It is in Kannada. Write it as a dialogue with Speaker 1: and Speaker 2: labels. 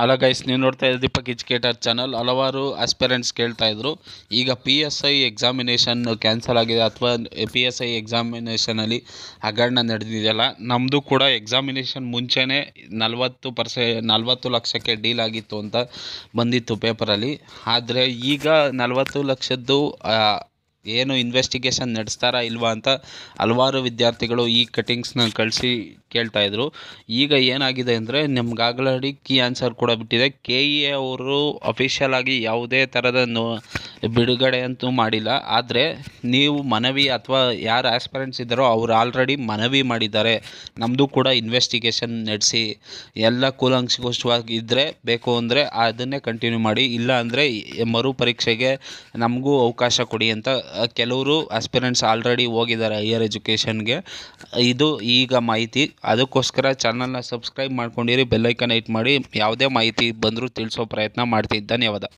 Speaker 1: ಅಲ್ಲ ಗೈಸ್ ನೀವು ನೋಡ್ತಾ ಇದ್ದೀರಿ ದೀಪಕ್ ಎಜುಕೇಟರ್ ಚಾನಲ್ ಹಲವಾರು ಆಸ್ಪಿರೆಂಟ್ಸ್ ಕೇಳ್ತಾ ಇದ್ರು ಈಗ P S I examination cancel ಆಗಿದೆ ಅಥವಾ ಪಿ ಎಸ್ ಐ ಎಕ್ಸಾಮಿನೇಷನಲ್ಲಿ ಹಗರಣ ನಡೆದಿದೆಯಲ್ಲ ನಮ್ಮದು ಕೂಡ ಎಕ್ಸಾಮಿನೇಷನ್ ಮುಂಚೆನೇ ನಲವತ್ತು ಪರ್ಸೆ ನಲವತ್ತು ಲಕ್ಷಕ್ಕೆ ಡೀಲ್ ಆಗಿತ್ತು ಅಂತ ಬಂದಿತ್ತು ಪೇಪರಲ್ಲಿ ಆದರೆ ಈಗ ನಲವತ್ತು ಲಕ್ಷದ್ದು ಏನು ಇನ್ವೆಸ್ಟಿಗೇಷನ್ ನಡೆಸ್ತಾರಾ ಇಲ್ವಾ ಅಂತ ಹಲವಾರು ವಿದ್ಯಾರ್ಥಿಗಳು ಈ ಕಟಿಂಗ್ಸ್ನ ಕಳಿಸಿ ಕೇಳ್ತಾಯಿದ್ರು ಈಗ ಏನಾಗಿದೆ ಅಂದರೆ ನಮ್ಗೆ ಕೀ ಆನ್ಸರ್ ಕೂಡ ಬಿಟ್ಟಿದೆ ಕೆ ಇ ಎ ಅವರು ಅಫಿಷಿಯಲ್ ಆಗಿ ಯಾವುದೇ ಥರದ ನೋ ಬಿಡುಗಡೆ ಅಂತೂ ಮಾಡಿಲ್ಲ ಆದರೆ ನೀವು ಮನವಿ ಅಥವಾ ಯಾರು ಆಸ್ಪರೆಂಟ್ಸ್ ಇದ್ದಾರೋ ಅವ್ರು ಆಲ್ರೆಡಿ ಮನವಿ ಮಾಡಿದ್ದಾರೆ ನಮ್ಮದು ಕೂಡ ಇನ್ವೆಸ್ಟಿಗೇಷನ್ ನಡೆಸಿ ಎಲ್ಲ ಕೂಲಂಕುಷವಾಗಿ ಇದ್ದರೆ ಬೇಕು ಅಂದರೆ ಅದನ್ನೇ ಕಂಟಿನ್ಯೂ ಮಾಡಿ ಇಲ್ಲ ಅಂದರೆ ಮರು ಪರೀಕ್ಷೆಗೆ ನಮಗೂ ಅವಕಾಶ ಕೊಡಿ ಅಂತ ಕೆಲವರು ಆಸ್ಪಿರೆಂಟ್ಸ್ ಆಲ್ರೆಡಿ ಹೋಗಿದ್ದಾರೆ ಹೈಯರ್ ಎಜುಕೇಷನ್ಗೆ ಇದು ಈಗ ಮಾಹಿತಿ ಅದಕ್ಕೋಸ್ಕರ ಚಾನಲ್ನ ಸಬ್ಸ್ಕ್ರೈಬ್ ಮಾಡ್ಕೊಂಡಿರಿ ಬೆಲ್ಲೈಕನ್ ಐಟ್ ಮಾಡಿ ಯಾವುದೇ ಮಾಹಿತಿ ಬಂದರೂ ತಿಳಿಸೋ ಪ್ರಯತ್ನ ಮಾಡ್ತೀವಿ ಧನ್ಯವಾದ